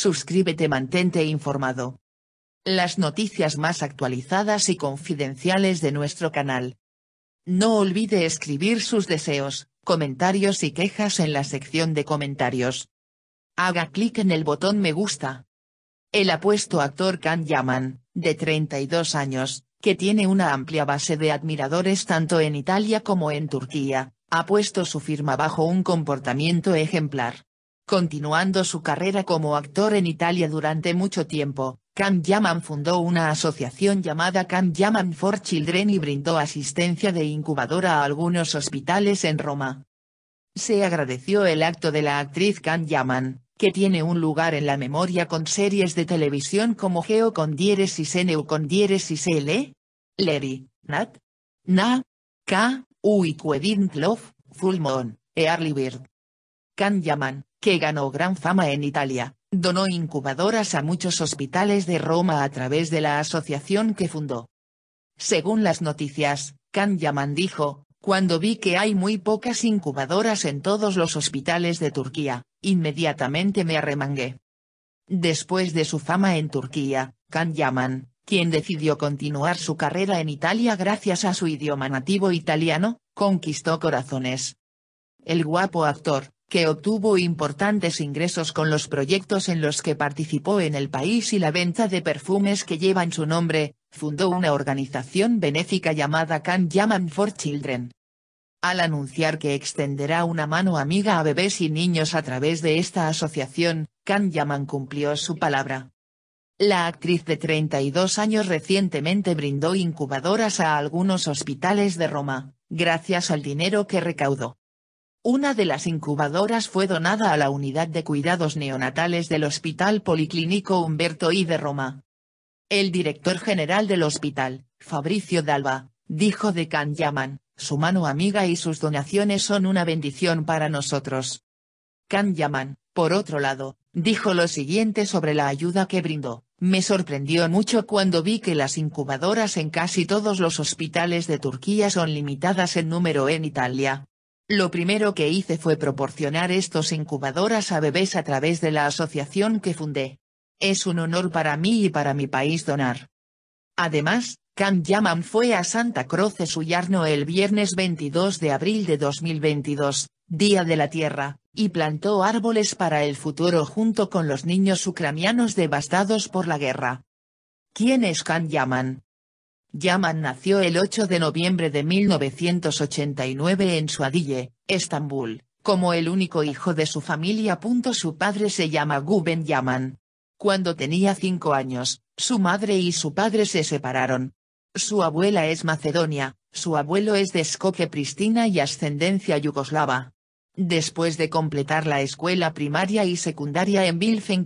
Suscríbete, mantente informado. Las noticias más actualizadas y confidenciales de nuestro canal. No olvide escribir sus deseos, comentarios y quejas en la sección de comentarios. Haga clic en el botón me gusta. El apuesto actor Can Yaman, de 32 años, que tiene una amplia base de admiradores tanto en Italia como en Turquía, ha puesto su firma bajo un comportamiento ejemplar. Continuando su carrera como actor en Italia durante mucho tiempo, Can Yaman fundó una asociación llamada Kan Yaman for Children y brindó asistencia de incubadora a algunos hospitales en Roma. Se agradeció el acto de la actriz Kan Yaman, que tiene un lugar en la memoria con series de televisión como Geo con y N con y L. Levi, Nat. Na. K. U y Quedin Full e Early Bird. Can Yaman, que ganó gran fama en Italia, donó incubadoras a muchos hospitales de Roma a través de la asociación que fundó. Según las noticias, Can Yaman dijo, cuando vi que hay muy pocas incubadoras en todos los hospitales de Turquía, inmediatamente me arremangué. Después de su fama en Turquía, Can Yaman, quien decidió continuar su carrera en Italia gracias a su idioma nativo italiano, conquistó corazones. El guapo actor, que obtuvo importantes ingresos con los proyectos en los que participó en el país y la venta de perfumes que llevan su nombre, fundó una organización benéfica llamada Can Yaman for Children. Al anunciar que extenderá una mano amiga a bebés y niños a través de esta asociación, Can Yaman cumplió su palabra. La actriz de 32 años recientemente brindó incubadoras a algunos hospitales de Roma, gracias al dinero que recaudó. Una de las incubadoras fue donada a la Unidad de Cuidados Neonatales del Hospital Policlínico Humberto I de Roma. El director general del hospital, Fabricio Dalba, dijo de Can Yaman, su mano amiga y sus donaciones son una bendición para nosotros. Can Yaman, por otro lado, dijo lo siguiente sobre la ayuda que brindó. Me sorprendió mucho cuando vi que las incubadoras en casi todos los hospitales de Turquía son limitadas en número en Italia, lo primero que hice fue proporcionar estos incubadoras a bebés a través de la asociación que fundé. Es un honor para mí y para mi país donar. Además, Khan Yaman fue a Santa Cruz de Suyarno el viernes 22 de abril de 2022, Día de la Tierra, y plantó árboles para el futuro junto con los niños ucranianos devastados por la guerra. ¿Quién es Khan Yaman? Yaman nació el 8 de noviembre de 1989 en Suadille, Estambul, como el único hijo de su familia. Su padre se llama Guben Yaman. Cuando tenía cinco años, su madre y su padre se separaron. Su abuela es macedonia, su abuelo es de Skopje pristina y ascendencia yugoslava. Después de completar la escuela primaria y secundaria en Vilfen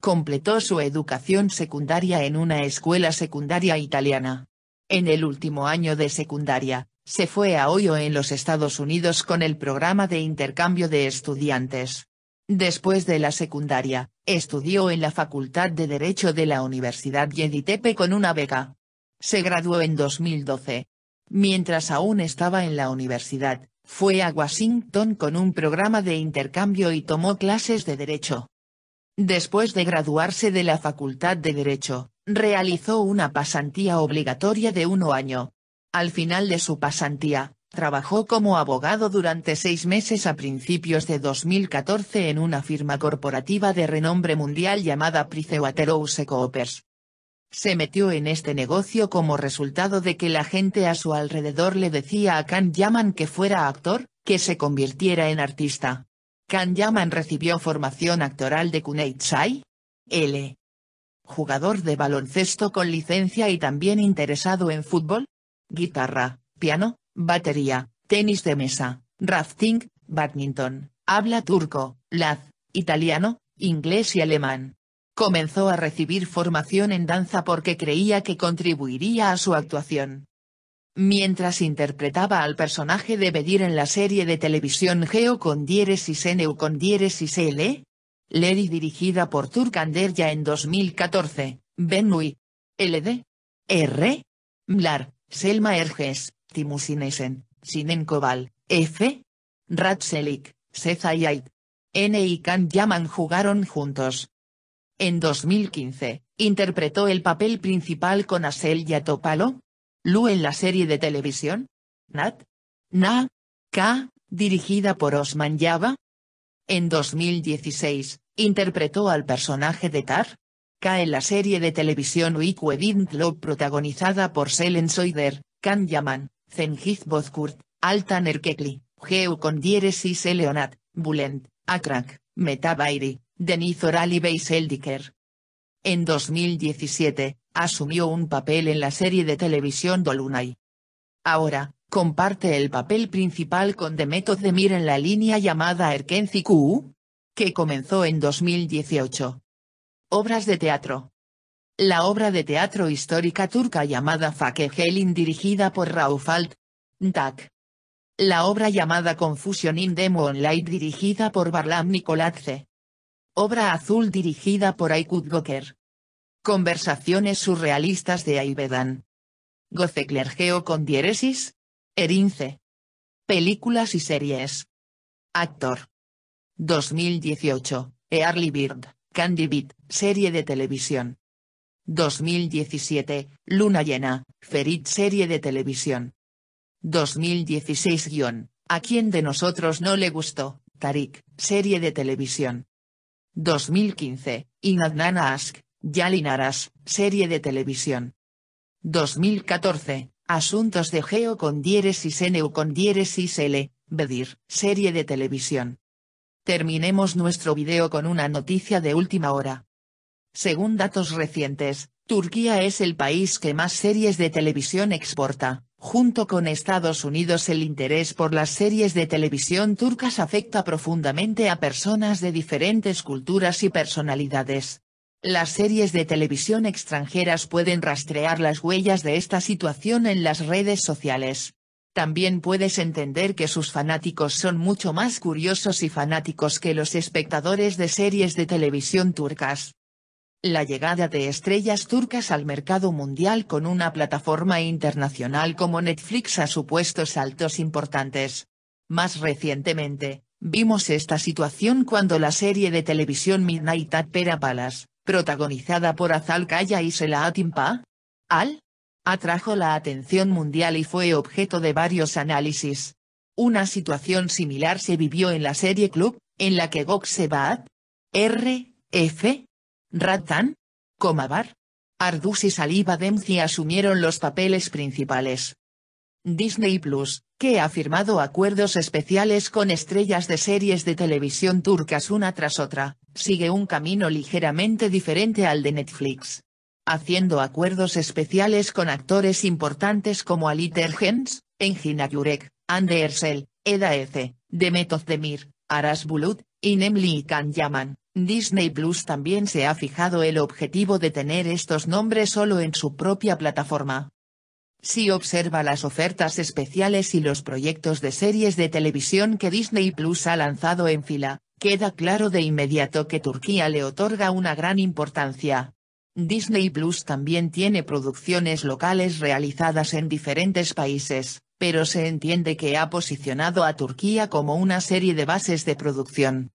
Completó su educación secundaria en una escuela secundaria italiana. En el último año de secundaria, se fue a Ohio en los Estados Unidos con el programa de intercambio de estudiantes. Después de la secundaria, estudió en la Facultad de Derecho de la Universidad Yeditepe con una beca. Se graduó en 2012. Mientras aún estaba en la universidad, fue a Washington con un programa de intercambio y tomó clases de derecho. Después de graduarse de la Facultad de Derecho, realizó una pasantía obligatoria de uno año. Al final de su pasantía, trabajó como abogado durante seis meses a principios de 2014 en una firma corporativa de renombre mundial llamada PricewaterhouseCoopers. Se metió en este negocio como resultado de que la gente a su alrededor le decía a Khan Yaman que fuera actor, que se convirtiera en artista. Kan Yaman recibió formación actoral de Chai. L. Jugador de baloncesto con licencia y también interesado en fútbol. Guitarra, piano, batería, tenis de mesa, rafting, badminton, habla turco, laz, italiano, inglés y alemán. Comenzó a recibir formación en danza porque creía que contribuiría a su actuación mientras interpretaba al personaje de Bedir en la serie de televisión Geo con diéresis y o con diéresis L. Lady dirigida por Turkander ya en 2014, Benui. LD. R. Mlar, Selma Erges, Timusinesen, Sinen Kobal, F. Ratzelik, Seza y N y Kan Yaman jugaron juntos. En 2015, interpretó el papel principal con Asel Yatopalo, Lu en la serie de televisión? Nat? Na? K? Dirigida por Osman Yaba? En 2016, interpretó al personaje de Tar? K en la serie de televisión Wicked Didn't protagonizada por Selen Soider, Kan Yaman, Zengiz Bozkurt, Altan Erkekli, Geu y Seleonat, Bulent, Akrak, Metabairi, Deniz Orali y Seldiker En 2017, asumió un papel en la serie de televisión Dolunay. Ahora, comparte el papel principal con Demet Özdemir en la línea llamada Erkenzi Q, que comenzó en 2018. Obras de teatro. La obra de teatro histórica turca llamada Helin, dirigida por Rauf Alt. La obra llamada Confusion in Demo Online dirigida por Barlam Nikoladze. Obra azul dirigida por Aykut Goker. Conversaciones surrealistas de Aivedan. Goceclergeo con diéresis. Erince. Películas y series. Actor. 2018. Early Bird, Candy Beat, serie de televisión. 2017. Luna llena, Ferit, serie de televisión. 2016 guión. ¿A quién de nosotros no le gustó? Tarik, serie de televisión. 2015. Inadnana Ask, Yalinaras, serie de televisión. 2014, Asuntos de Geo con y NU con y L, Bedir, serie de televisión. Terminemos nuestro video con una noticia de última hora. Según datos recientes, Turquía es el país que más series de televisión exporta, junto con Estados Unidos el interés por las series de televisión turcas afecta profundamente a personas de diferentes culturas y personalidades. Las series de televisión extranjeras pueden rastrear las huellas de esta situación en las redes sociales. También puedes entender que sus fanáticos son mucho más curiosos y fanáticos que los espectadores de series de televisión turcas. La llegada de estrellas turcas al mercado mundial con una plataforma internacional como Netflix ha supuesto saltos importantes. Más recientemente, vimos esta situación cuando la serie de televisión Midnight at protagonizada por Azal Kaya y Selahattin Pa. Al. Atrajo la atención mundial y fue objeto de varios análisis. Una situación similar se vivió en la serie Club, en la que Sebaat, R, F, Ratan, Comabar, Ardus y Saliba Demci asumieron los papeles principales. Disney Plus, que ha firmado acuerdos especiales con estrellas de series de televisión turcas una tras otra sigue un camino ligeramente diferente al de Netflix. Haciendo acuerdos especiales con actores importantes como Aliter Hens, Engina Jurek, Andersel, Eda Eze, Demetoth Demir, Aras Bulut, y Nemli Can Yaman. Disney Plus también se ha fijado el objetivo de tener estos nombres solo en su propia plataforma. Si observa las ofertas especiales y los proyectos de series de televisión que Disney Plus ha lanzado en fila, Queda claro de inmediato que Turquía le otorga una gran importancia. Disney Plus también tiene producciones locales realizadas en diferentes países, pero se entiende que ha posicionado a Turquía como una serie de bases de producción.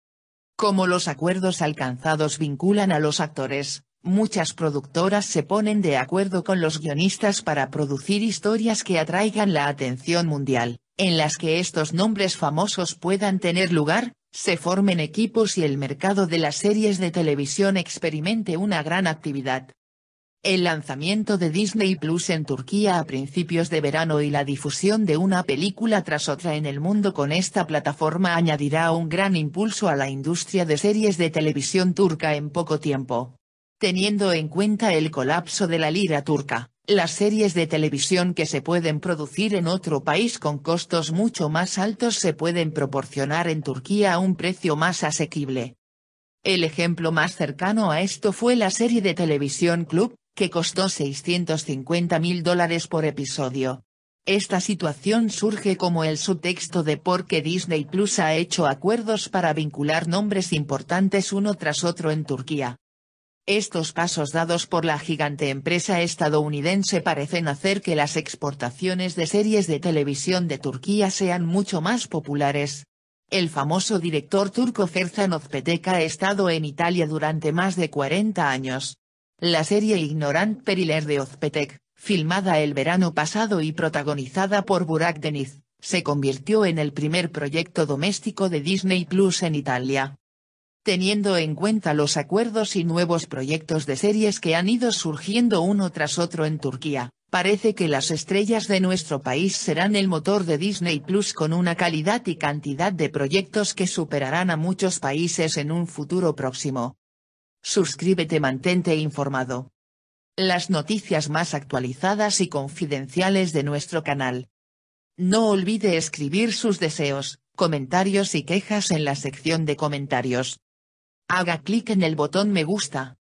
Como los acuerdos alcanzados vinculan a los actores, muchas productoras se ponen de acuerdo con los guionistas para producir historias que atraigan la atención mundial, en las que estos nombres famosos puedan tener lugar, se formen equipos y el mercado de las series de televisión experimente una gran actividad. El lanzamiento de Disney Plus en Turquía a principios de verano y la difusión de una película tras otra en el mundo con esta plataforma añadirá un gran impulso a la industria de series de televisión turca en poco tiempo. Teniendo en cuenta el colapso de la lira turca, las series de televisión que se pueden producir en otro país con costos mucho más altos se pueden proporcionar en Turquía a un precio más asequible. El ejemplo más cercano a esto fue la serie de televisión Club, que costó 650 mil dólares por episodio. Esta situación surge como el subtexto de por qué Disney Plus ha hecho acuerdos para vincular nombres importantes uno tras otro en Turquía. Estos pasos dados por la gigante empresa estadounidense parecen hacer que las exportaciones de series de televisión de Turquía sean mucho más populares. El famoso director turco Ferzan Ozpetek ha estado en Italia durante más de 40 años. La serie Ignorant Periler de Ozpetek, filmada el verano pasado y protagonizada por Burak Deniz, se convirtió en el primer proyecto doméstico de Disney Plus en Italia teniendo en cuenta los acuerdos y nuevos proyectos de series que han ido surgiendo uno tras otro en Turquía, parece que las estrellas de nuestro país serán el motor de Disney Plus con una calidad y cantidad de proyectos que superarán a muchos países en un futuro próximo. Suscríbete, mantente informado. Las noticias más actualizadas y confidenciales de nuestro canal. No olvide escribir sus deseos, comentarios y quejas en la sección de comentarios. Haga clic en el botón me gusta.